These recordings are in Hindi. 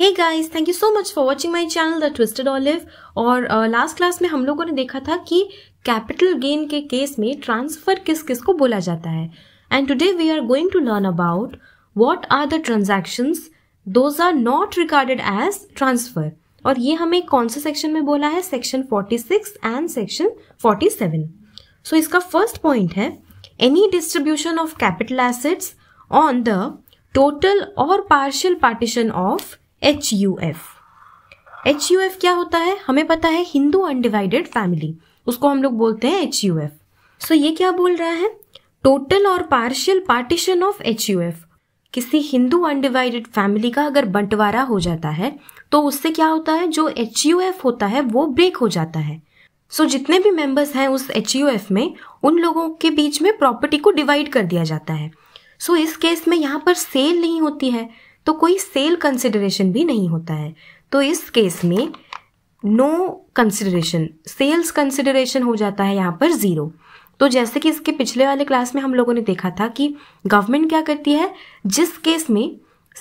Hey guys thank you so much for watching my channel the twisted olive और लास्ट uh, क्लास में हम लोगों ने देखा था कि कैपिटल गेन के केस में ट्रांसफर किस किस को बोला जाता है and today we are going to learn about what are the transactions those are not recorded as transfer और ये हमें कौन से सेक्शन में बोला है section forty and section forty so इसका फर्स्ट पॉइंट है any distribution of capital assets on the total और partial partition of H U F H U F क्या होता है हमें पता है हिंदू अनडिवाइडेड फैमिली उसको हम लोग बोलते हैं एच यू एफ सो ये क्या बोल रहा है टोटल और partial partition of H U F किसी हिंदू अनडिवाइडेड फैमिली का अगर बंटवारा हो जाता है तो उससे क्या होता है जो एच यू एफ होता है वो ब्रेक हो जाता है सो so, जितने भी मेंबर्स हैं उस एच यू एफ में उन लोगों के बीच में प्रॉपर्टी को डिवाइड कर दिया जाता है सो so, इस केस में यहाँ पर सेल नहीं होती है तो कोई सेल कंसिडरेशन भी नहीं होता है तो इस केस में नो कंसिडरेशन सेल्स कंसिडरेशन हो जाता है यहाँ पर ज़ीरो तो जैसे कि इसके पिछले वाले क्लास में हम लोगों ने देखा था कि गवर्नमेंट क्या करती है जिस केस में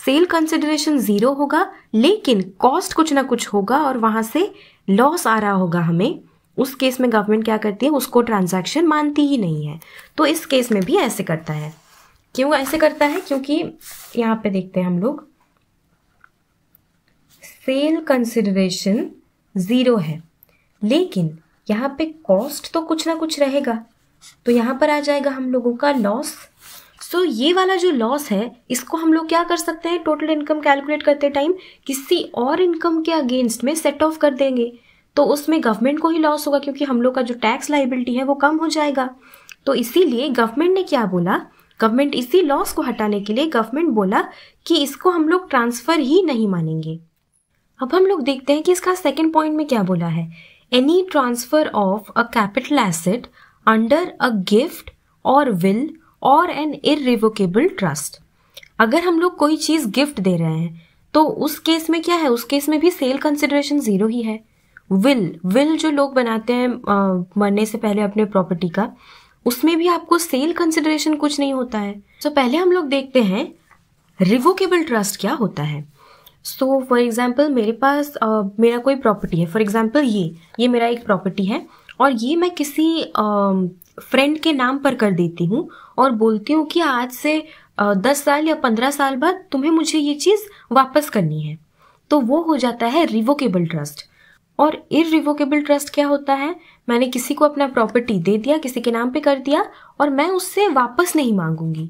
सेल कंसिडरेशन ज़ीरो होगा लेकिन कॉस्ट कुछ ना कुछ होगा और वहां से लॉस आ रहा होगा हमें उस केस में गवर्नमेंट क्या करती है उसको ट्रांजैक्शन मानती ही नहीं है तो इस केस में भी ऐसे करता है क्यों ऐसे करता है क्योंकि यहाँ पे देखते हैं हम लोग सेल कंसिडरेशन ज़ीरो है लेकिन यहाँ पे कॉस्ट तो कुछ ना कुछ रहेगा तो यहाँ पर आ जाएगा हम लोगों का लॉस सो so, ये वाला जो लॉस है इसको हम लोग क्या कर सकते हैं टोटल इनकम कैलकुलेट करते टाइम किसी और इनकम के अगेंस्ट में सेट ऑफ कर देंगे तो उसमें गवर्नमेंट को ही लॉस होगा क्योंकि हम लोग का जो टैक्स लाइबिलिटी है वो कम हो जाएगा तो इसीलिए गवर्नमेंट ने क्या बोला गवर्नमेंट इसी लॉस को हटाने के लिए गवर्नमेंट बोला कि इसको हम लोग ट्रांसफ़र ही नहीं मानेंगे अब हम लोग देखते हैं कि इसका सेकेंड पॉइंट में क्या बोला है any transfer of a capital asset under a gift और विल और एन इरिवोकेबल ट्रस्ट अगर हम लोग कोई चीज़ गिफ्ट दे रहे हैं तो उस केस में क्या है उस केस में भी सेल कंसिडरेशन ज़ीरो ही है विल विल जो लोग बनाते हैं आ, मरने से पहले अपने प्रॉपर्टी का उसमें भी आपको सेल कंसिडरेशन कुछ नहीं होता है सो so, पहले हम लोग देखते हैं रिवोकेबल ट्रस्ट क्या होता है सो फॉर एग्जाम्पल मेरे पास uh, मेरा कोई प्रॉपर्टी है फॉर एग्जाम्पल ये ये मेरा एक प्रॉपर्टी है और ये मैं किसी फ्रेंड uh, के नाम पर कर देती हूँ और बोलती हूँ कि आज से दस uh, साल या पंद्रह साल बाद तुम्हें मुझे ये चीज़ वापस करनी है तो वो हो जाता है रिवोकेबल ट्रस्ट और इरिवोकेबल ट्रस्ट क्या होता है मैंने किसी को अपना प्रॉपर्टी दे दिया किसी के नाम पे कर दिया और मैं उससे वापस नहीं मांगूंगी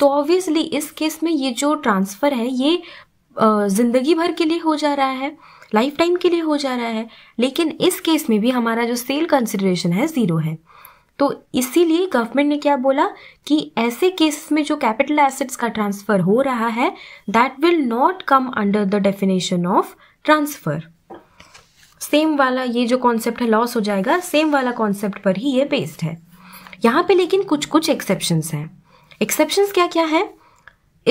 तो ऑब्वियसली इस केस में ये जो ट्रांसफ़र है ये ज़िंदगी भर के लिए हो जा रहा है लाइफ टाइम के लिए हो जा रहा है लेकिन इस केस में भी हमारा जो सेल कंसिडरेशन है ज़ीरो है तो इसीलिए गवर्नमेंट ने क्या बोला कि ऐसे केस में जो कैपिटल एसेट्स का ट्रांसफ़र हो रहा है that will not come under the definition of transfer same वाला ये जो कॉन्सेप्ट है लॉस हो जाएगा सेम वाला कॉन्सेप्ट पर ही ये बेस्ड है यहाँ पे लेकिन कुछ कुछ एक्सेप्शंस हैं एक्सेप्शंस क्या क्या है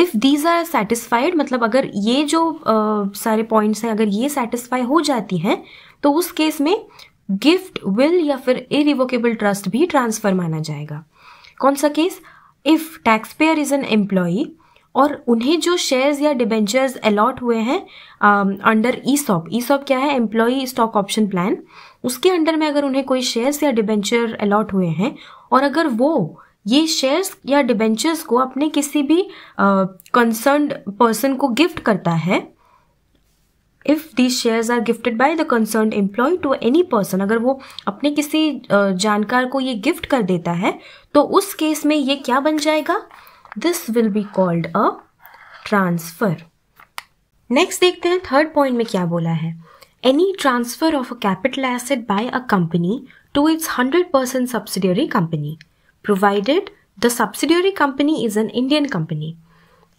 इफ़ दीज आर सेटिस्फाइड मतलब अगर ये जो आ, सारे पॉइंट्स हैं अगर ये सेटिस्फाई हो जाती हैं तो उस केस में गिफ्ट विल या फिर इरिवोकेबल ट्रस्ट भी ट्रांसफर माना जाएगा कौन सा case if taxpayer is an employee और उन्हें जो शेयर्स या डिबेंचर्स अलॉट हुए हैं under ESOP ESOP क्या है एम्प्लॉई स्टॉक ऑप्शन प्लान उसके अंडर में अगर उन्हें कोई शेयर्स या डिबेंचर अलॉट हुए हैं और अगर वो ये शेयर्स या डिबेंचर्स को अपने किसी भी कंसर्न uh, पर्सन को गिफ्ट करता है if these shares are gifted by the concern employ to any person अगर वो अपने किसी uh, जानकार को ये गिफ्ट कर देता है तो उस केस में ये क्या बन जाएगा this will be called a transfer next देखते हैं थर्ड पॉइंट में क्या बोला है any transfer of a capital asset by a company to its hundred percent subsidiary company provided the subsidiary company is an Indian company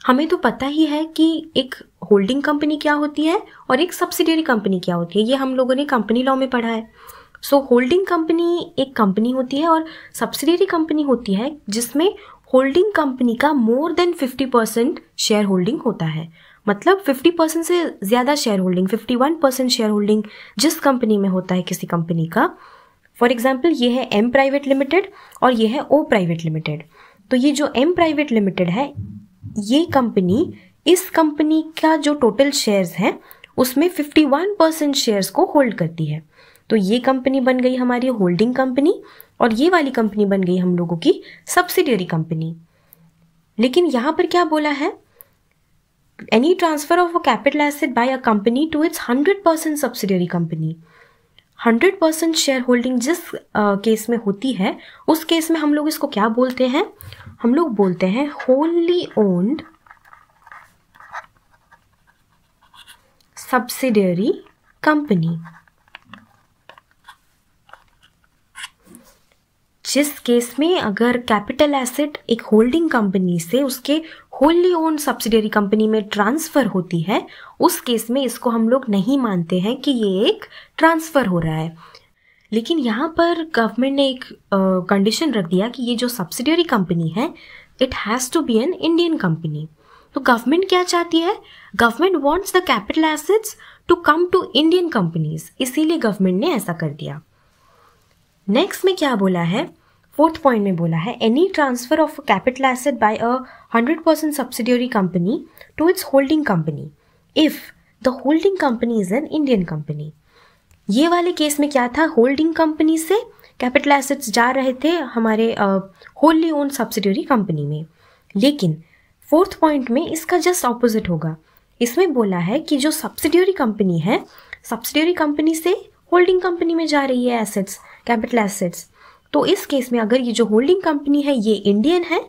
हमें तो पता ही है कि एक होल्डिंग कंपनी क्या होती है और एक सब्सिडियरी कंपनी क्या होती है ये हम लोगों ने कंपनी लॉ में पढ़ा है सो होल्डिंग कंपनी एक कंपनी होती है और सब्सिडियरी कंपनी होती है जिसमें होल्डिंग कंपनी का more than 50 percent share holding होता है मतलब 50 परसेंट से ज़्यादा share holding 51 percent share holding जिस कंपनी में होता है किसी कंपनी का फॉर एग्जाम्पल ये है एम प्राइवेट लिमिटेड और ये है ओ प्राइवेट लिमिटेड तो ये जो एम प्राइवेट लिमिटेड है ये कंपनी इस कंपनी का जो टोटल शेयर्स हैं उसमें 51 परसेंट शेयर्स को होल्ड करती है तो ये कंपनी बन गई हमारी होल्डिंग कंपनी और ये वाली कंपनी बन गई हम लोगों की सब्सिडियरी कंपनी लेकिन यहाँ पर क्या बोला है any transfer of a capital asset by a company to its hundred percent subsidiary company hundred percent share holding जिस केस में होती है उस केस में हम लोग इसको क्या बोलते हैं हम लोग बोलते हैं होल्ली ओन्ड सब्सिडियरी कंपनी जिस केस में अगर कैपिटल एसेट एक होल्डिंग कंपनी से उसके होली ओन सब्सिडरी कंपनी में ट्रांसफ़र होती है उस केस में इसको हम लोग नहीं मानते हैं कि ये एक ट्रांसफ़र हो रहा है लेकिन यहाँ पर गवर्नमेंट ने एक कंडीशन रख दिया कि ये जो सब्सिडरी कंपनी है it has to be an Indian company तो गवर्नमेंट क्या चाहती है government wants the capital assets to come to Indian companies इसीलिए गवर्नमेंट ने ऐसा कर दिया नेक्स्ट में क्या बोला है फोर्थ पॉइंट में बोला है any transfer of capital asset by a hundred percent subsidiary company to its holding company if the holding company is an Indian company ये वाले केस में क्या था होल्डिंग कंपनी से कैपिटल एसेट्स जा रहे थे हमारे होली ओन सब्सिडरी कंपनी में लेकिन फोर्थ पॉइंट में इसका जस्ट ऑपोजिट होगा इसमें बोला है कि जो सब्सिडियरी कंपनी है सब्सिडियरी कंपनी से होल्डिंग कंपनी में जा रही है एसेट्स कैपिटल एसेट्स तो इस केस में अगर ये जो होल्डिंग कंपनी है ये इंडियन है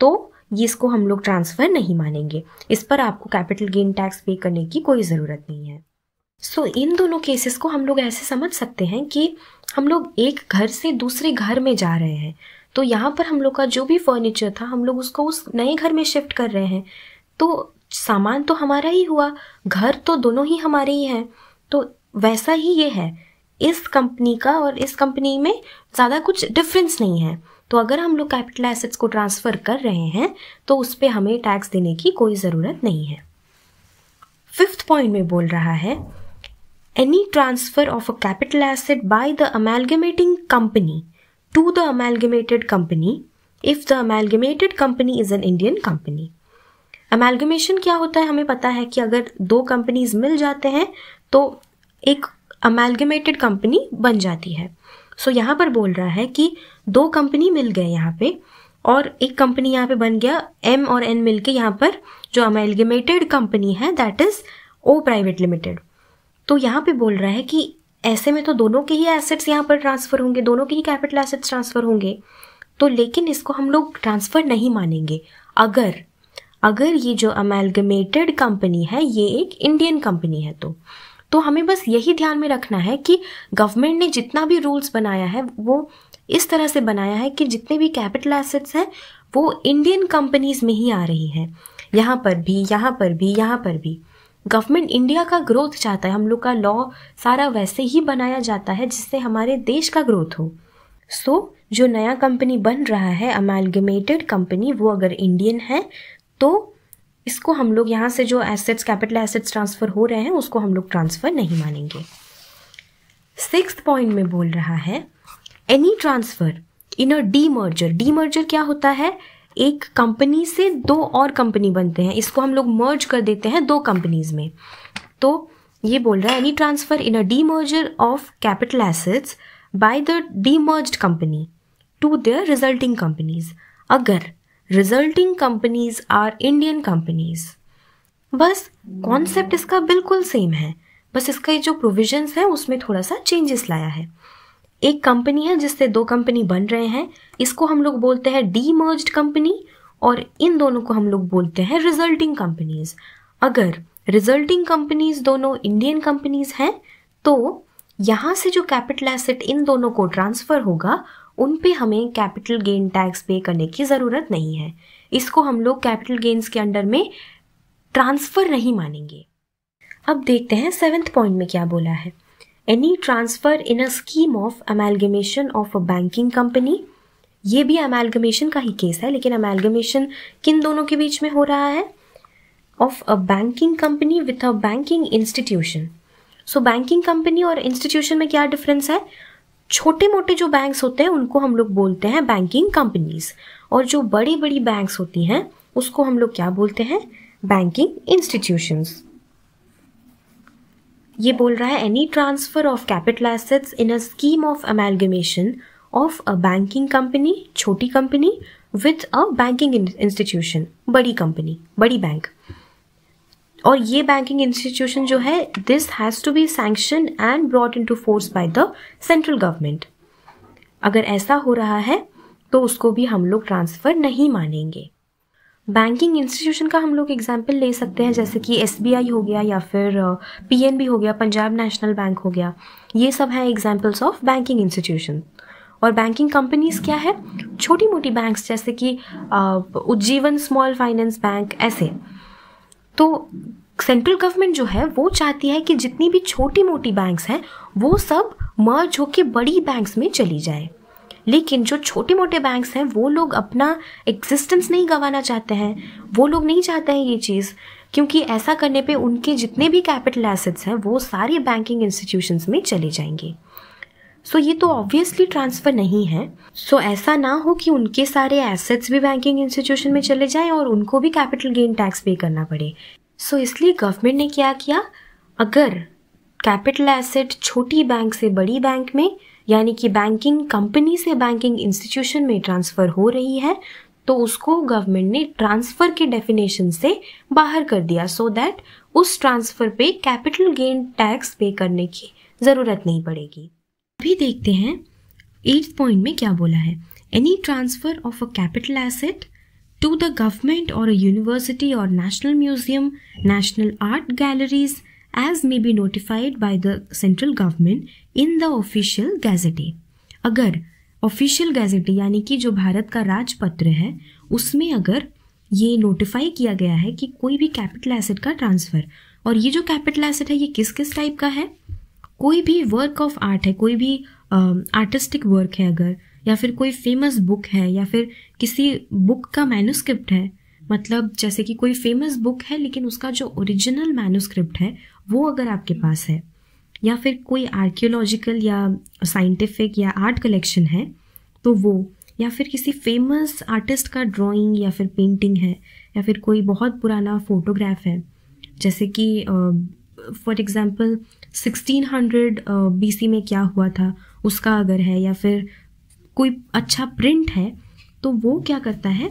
तो ये इसको हम लोग ट्रांसफ़र नहीं मानेंगे इस पर आपको कैपिटल गेन टैक्स पे करने की कोई ज़रूरत नहीं है सो so, इन दोनों केसेस को हम लोग ऐसे समझ सकते हैं कि हम लोग एक घर से दूसरे घर में जा रहे हैं तो यहाँ पर हम लोग का जो भी फर्नीचर था हम लोग उसको उस नए घर में शिफ्ट कर रहे हैं तो सामान तो हमारा ही हुआ घर तो दोनों ही हमारे ही हैं तो वैसा ही ये है इस कंपनी का और इस कंपनी में ज़्यादा कुछ डिफरेंस नहीं है तो अगर हम लोग कैपिटल एसेट्स को ट्रांसफ़र कर रहे हैं तो उस पर हमें टैक्स देने की कोई ज़रूरत नहीं है फिफ्थ पॉइंट में बोल रहा है any transfer of a capital asset by the amalgamating company to the amalgamated company if the amalgamated company is an Indian company amalgamation क्या होता है हमें पता है कि अगर दो कंपनीज मिल जाते हैं तो एक अमेलगमेटेड कंपनी बन जाती है सो so, यहाँ पर बोल रहा है कि दो कंपनी मिल गए यहाँ पे और एक कंपनी यहाँ पे बन गया एम और एन मिलके के यहाँ पर जो अमेलगमेटेड कंपनी है that is a private limited तो यहाँ पे बोल रहा है कि ऐसे में तो दोनों के ही एसेट्स यहाँ पर ट्रांसफ़र होंगे दोनों के ही कैपिटल एसेट्स ट्रांसफ़र होंगे तो लेकिन इसको हम लोग ट्रांसफ़र नहीं मानेंगे अगर अगर ये जो अमेलगमेटेड कंपनी है ये एक इंडियन कंपनी है तो तो हमें बस यही ध्यान में रखना है कि गवर्नमेंट ने जितना भी रूल्स बनाया है वो इस तरह से बनाया है कि जितने भी कैपिटल एसेट्स हैं वो इंडियन कंपनीज में ही आ रही हैं यहाँ पर भी यहाँ पर भी यहाँ पर भी गवर्नमेंट इंडिया का ग्रोथ चाहता है हम लोग का लॉ सारा वैसे ही बनाया जाता है जिससे हमारे देश का ग्रोथ हो सो so, जो नया कंपनी बन रहा है अमेलगमेटेड कंपनी वो अगर इंडियन है तो इसको हम लोग यहाँ से जो एसेट्स कैपिटल एसेट्स ट्रांसफ़र हो रहे हैं उसको हम लोग ट्रांसफ़र नहीं मानेंगे सिक्स पॉइंट में बोल रहा है any transfer in a demerger demerger क्या होता है एक कंपनी से दो और कंपनी बनते हैं इसको हम लोग मर्ज कर देते हैं दो कंपनीज में तो ये बोल रहा है any transfer in a demerger of capital assets by the demerged company to their resulting companies अगर resulting companies are Indian companies बस कॉन्सेप्ट इसका बिल्कुल सेम है बस इसका जो प्रोविजंस है उसमें थोड़ा सा चेंजेस लाया है एक कंपनी है जिससे दो कंपनी बन रहे हैं इसको हम लोग बोलते हैं डीमर्ज्ड कंपनी और इन दोनों को हम लोग बोलते हैं रिजल्टिंग कंपनीज अगर रिजल्टिंग कंपनीज दोनों इंडियन कंपनीज हैं तो यहाँ से जो कैपिटल एसेट इन दोनों को ट्रांसफ़र होगा उन पे हमें कैपिटल गेन टैक्स पे करने की ज़रूरत नहीं है इसको हम लोग कैपिटल गेन्स के अंडर में ट्रांसफ़र नहीं मानेंगे अब देखते हैं सेवेंथ पॉइंट में क्या बोला है any transfer in a scheme of amalgamation of a banking company ये भी अमेलगमेशन का ही केस है लेकिन अमेलगमेशन किन दोनों के बीच में हो रहा है of a banking company with a banking institution so banking company और इंस्टीट्यूशन में क्या डिफरेंस है छोटे मोटे जो बैंक्स होते हैं उनको हम लोग बोलते हैं बैंकिंग कंपनीज और जो बड़ी बड़ी बैंक्स होती हैं उसको हम लोग क्या बोलते हैं बैंकिंग इंस्टीट्यूशंस ये बोल रहा है any transfer of capital assets in a scheme of amalgamation of a banking company छोटी company with a banking institution बड़ी कंपनी बड़ी बैंक और ये बैंकिंग इंस्टीट्यूशन जो है this has to be sanction and brought in to force by the central government अगर ऐसा हो रहा है तो उसको भी हम लोग ट्रांसफ़र नहीं मानेंगे बैंकिंग इंस्टीट्यूशन का हम लोग एग्जाम्पल ले सकते हैं जैसे कि एस हो गया या फिर पी हो गया पंजाब नेशनल बैंक हो गया ये सब हैं एग्जाम्पल्स ऑफ बैंकिंग इंस्टीट्यूशन और बैंकिंग कंपनीज क्या है छोटी मोटी बैंक्स जैसे कि उज्जीवन स्मॉल फाइनेंस बैंक ऐसे तो सेंट्रल गवर्नमेंट जो है वो चाहती है कि जितनी भी छोटी मोटी बैंक्स हैं वो सब मर्ज होकर बड़ी बैंक्स में चली जाए लेकिन जो छोटे मोटे बैंक्स हैं वो लोग अपना एग्जिस्टेंस नहीं गंवाना चाहते हैं वो लोग नहीं चाहते हैं ये चीज़ क्योंकि ऐसा करने पे उनके जितने भी कैपिटल एसेट्स हैं वो सारे बैंकिंग इंस्टीट्यूशंस में चले जाएंगे सो so, ये तो ऑब्वियसली ट्रांसफ़र नहीं है सो so, ऐसा ना हो कि उनके सारे एसेट्स भी बैंकिंग इंस्टीट्यूशन में चले जाएं और उनको भी कैपिटल गेन टैक्स पे करना पड़े सो so, इसलिए गवर्नमेंट ने क्या किया अगर कैपिटल एसेट छोटी बैंक से बड़ी बैंक में यानी कि बैंकिंग कंपनी से बैंकिंग इंस्टीट्यूशन में ट्रांसफ़र हो रही है तो उसको गवर्नमेंट ने ट्रांसफ़र के डेफिनेशन से बाहर कर दिया सो so दैट उस ट्रांसफ़र पे कैपिटल गेन टैक्स पे करने की ज़रूरत नहीं पड़ेगी अभी देखते हैं एट्थ पॉइंट में क्या बोला है any transfer of a capital asset to the government or a university or national museum, national art galleries as may be notified by the central government in the official gazette. अगर ऑफिशियल गैजेट यानी कि जो भारत का राजपत्र है उसमें अगर ये नोटिफाई किया गया है कि कोई भी कैपिटल एसेट का ट्रांसफ़र और ये जो कैपिटल एसेट है ये किस किस टाइप का है कोई भी वर्क ऑफ आर्ट है कोई भी आर्टिस्टिक um, वर्क है अगर या फिर कोई फेमस बुक है या फिर किसी बुक का मैनुस्क्रिप्ट है मतलब जैसे कि कोई फेमस बुक है लेकिन उसका जो ओरिजिनल मैनुस्क्रिप्ट है वो अगर आपके पास है या फिर कोई आर्कियोलॉजिकल या साइंटिफिक या आर्ट कलेक्शन है तो वो या फिर किसी फेमस आर्टिस्ट का ड्राइंग या फिर पेंटिंग है या फिर कोई बहुत पुराना फोटोग्राफ है जैसे कि uh, for example sixteen hundred B C में क्या हुआ था उसका अगर है या फिर कोई अच्छा प्रिंट है तो वो क्या करता है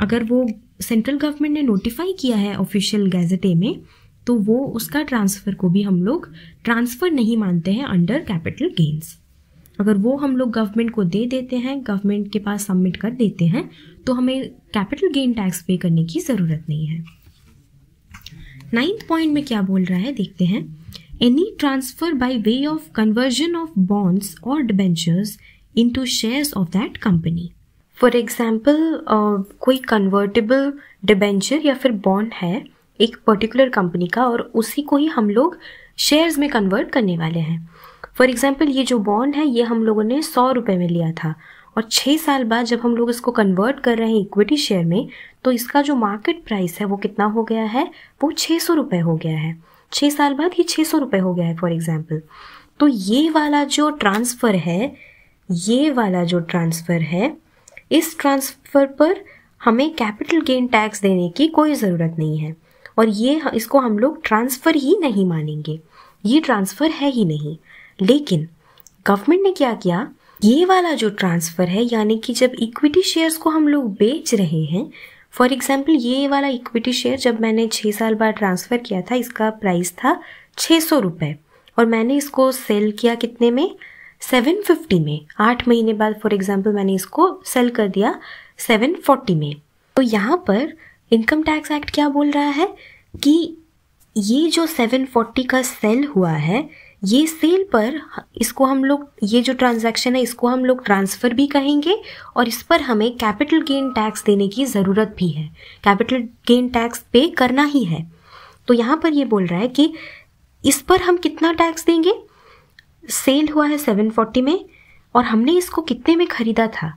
अगर वो सेंट्रल गवर्नमेंट ने नोटिफाई किया है ऑफिशियल गैजेटे में तो वो उसका ट्रांसफ़र को भी हम लोग ट्रांसफ़र नहीं मानते हैं अंडर कैपिटल गेन्स अगर वो हम लोग गवर्नमेंट को दे देते हैं गवर्नमेंट के पास सबमिट कर देते हैं तो हमें कैपिटल गेन टैक्स पे करने की ज़रूरत नहीं है नाइन्थ पॉइंट में क्या बोल रहा है देखते हैं any transfer by way of conversion of bonds और debentures into shares of that company for example कोई कन्वर्टेबल डिबेंचर या फिर बॉन्ड है एक पर्टिकुलर कंपनी का और उसी को ही हम लोग शेयर्स में कन्वर्ट करने वाले हैं फॉर एग्ज़ाम्पल ये जो बॉन्ड है ये हम लोगों ने सौ रुपये में लिया था और छः साल बाद जब हम लोग इसको कन्वर्ट कर रहे हैं इक्विटी शेयर में तो इसका जो मार्केट प्राइस है वो कितना हो गया है वो छः सौ रुपये हो गया है छः साल बाद ये छः सौ रुपये हो गया है फॉर एग्ज़ाम्पल तो ये वाला जो ट्रांसफ़र है ये वाला जो ट्रांसफ़र है इस ट्रांसफ़र पर हमें कैपिटल गेन टैक्स देने की कोई ज़रूरत नहीं है और ये इसको हम लोग ट्रांसफ़र ही नहीं मानेंगे ये ट्रांसफ़र है ही नहीं लेकिन गवर्नमेंट ने क्या किया ये वाला जो ट्रांसफ़र है यानी कि जब इक्विटी शेयर्स को हम लोग बेच रहे हैं फॉर एग्ज़ाम्पल ये वाला इक्विटी शेयर जब मैंने छः साल बाद ट्रांसफ़र किया था इसका प्राइस था छः सौ रुपये और मैंने इसको सेल किया कितने में सेवन फिफ्टी में आठ महीने बाद फॉर एग्ज़ाम्पल मैंने इसको सेल कर दिया सेवन फोर्टी में तो यहाँ पर इनकम टैक्स एक्ट क्या बोल रहा है कि ये जो सेवन फोर्टी का सेल हुआ है ये सेल पर इसको हम लोग ये जो ट्रांजैक्शन है इसको हम लोग ट्रांसफ़र भी कहेंगे और इस पर हमें कैपिटल गेन टैक्स देने की ज़रूरत भी है कैपिटल गेन टैक्स पे करना ही है तो यहाँ पर ये बोल रहा है कि इस पर हम कितना टैक्स देंगे सेल हुआ है सेवन फोर्टी में और हमने इसको कितने में ख़रीदा था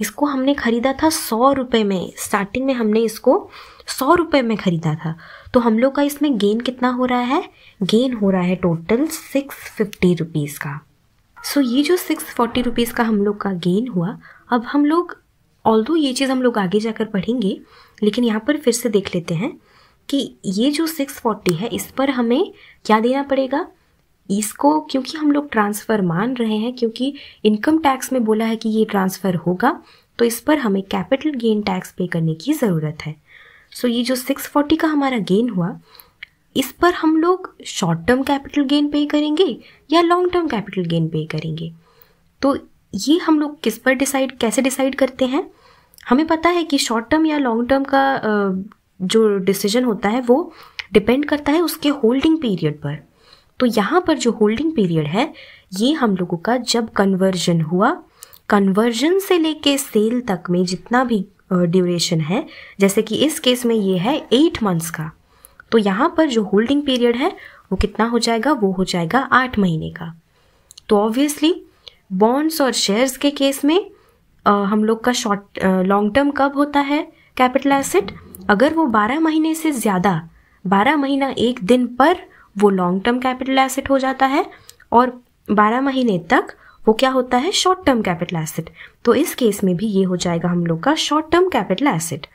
इसको हमने ख़रीदा था सौ रुपये में स्टार्टिंग में हमने इसको सौ रुपये में ख़रीदा था तो हम लोग का इसमें गेन कितना हो रहा है गेन हो रहा है टोटल सिक्स फिफ्टी रुपीज़ का सो so, ये जो सिक्स फोर्टी रुपीज़ का हम लोग का गेन हुआ अब हम लोग ऑल ये चीज़ हम लोग आगे जाकर पढ़ेंगे लेकिन यहाँ पर फिर से देख लेते हैं कि ये जो सिक्स फोर्टी है इस पर हमें क्या देना पड़ेगा इसको क्योंकि हम लोग ट्रांसफ़र मान रहे हैं क्योंकि इनकम टैक्स में बोला है कि ये ट्रांसफ़र होगा तो इस पर हमें कैपिटल गेन टैक्स पे करने की ज़रूरत है सो so, ये जो 640 का हमारा गेन हुआ इस पर हम लोग शॉर्ट टर्म कैपिटल गेन पे करेंगे या लॉन्ग टर्म कैपिटल गेन पे करेंगे तो ये हम लोग किस पर डिसाइड कैसे डिसाइड करते हैं हमें पता है कि शॉर्ट टर्म या लॉन्ग टर्म का जो डिसीजन होता है वो डिपेंड करता है उसके होल्डिंग पीरियड पर तो यहाँ पर जो होल्डिंग पीरियड है ये हम लोगों का जब कन्वर्जन हुआ कन्वर्जन से लेके सेल तक में जितना भी ड्यूरेशन है जैसे कि इस केस में ये है एट मंथ्स का तो यहाँ पर जो होल्डिंग पीरियड है वो कितना हो जाएगा वो हो जाएगा आठ महीने का तो ऑब्वियसली बॉन्ड्स और शेयर्स के केस में आ, हम लोग का शॉर्ट लॉन्ग टर्म कब होता है कैपिटल एसेट अगर वो बारह महीने से ज़्यादा बारह महीना एक दिन पर वो लॉन्ग टर्म कैपिटल एसेट हो जाता है और बारह महीने तक वो क्या होता है शॉर्ट टर्म कैपिटल एसिड तो इस केस में भी ये हो जाएगा हम लोग का शॉर्ट टर्म कैपिटल एसिड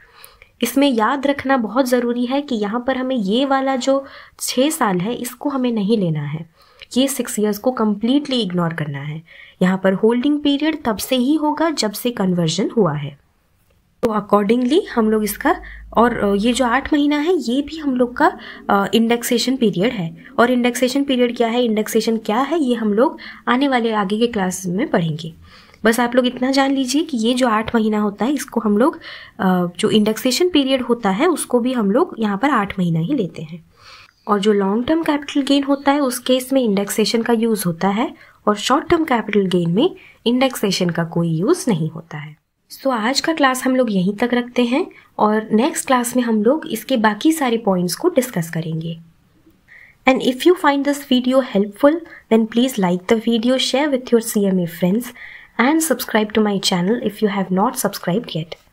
इसमें याद रखना बहुत ज़रूरी है कि यहाँ पर हमें ये वाला जो छः साल है इसको हमें नहीं लेना है ये सिक्स ईयर्स को कम्प्लीटली इग्नोर करना है यहाँ पर होल्डिंग पीरियड तब से ही होगा जब से कन्वर्जन हुआ है तो अकॉर्डिंगली हम लोग इसका और ये जो आठ महीना है ये भी हम लोग का इंडेक्सेशन पीरियड है और इंडेक्सेशन पीरियड क्या है इंडेक्सेशन क्या है ये हम लोग आने वाले आगे के क्लासेस में पढ़ेंगे बस आप लोग इतना जान लीजिए कि ये जो आठ महीना होता है इसको हम लोग जो इंडेक्सेशन पीरियड होता है उसको भी हम लोग यहाँ पर आठ महीना ही लेते हैं और जो लॉन्ग टर्म कैपिटल गेन होता है उस केस में इंडेक्सेशन का यूज़ होता है और शॉर्ट टर्म कैपिटल गेन में इंडेक्सेशन का कोई यूज़ नहीं होता है सो so, आज का क्लास हम लोग यहीं तक रखते हैं और नेक्स्ट क्लास में हम लोग इसके बाकी सारे पॉइंट्स को डिस्कस करेंगे and if you find this video helpful then please like the video share with your C M A friends and subscribe to my channel if you have not subscribe yet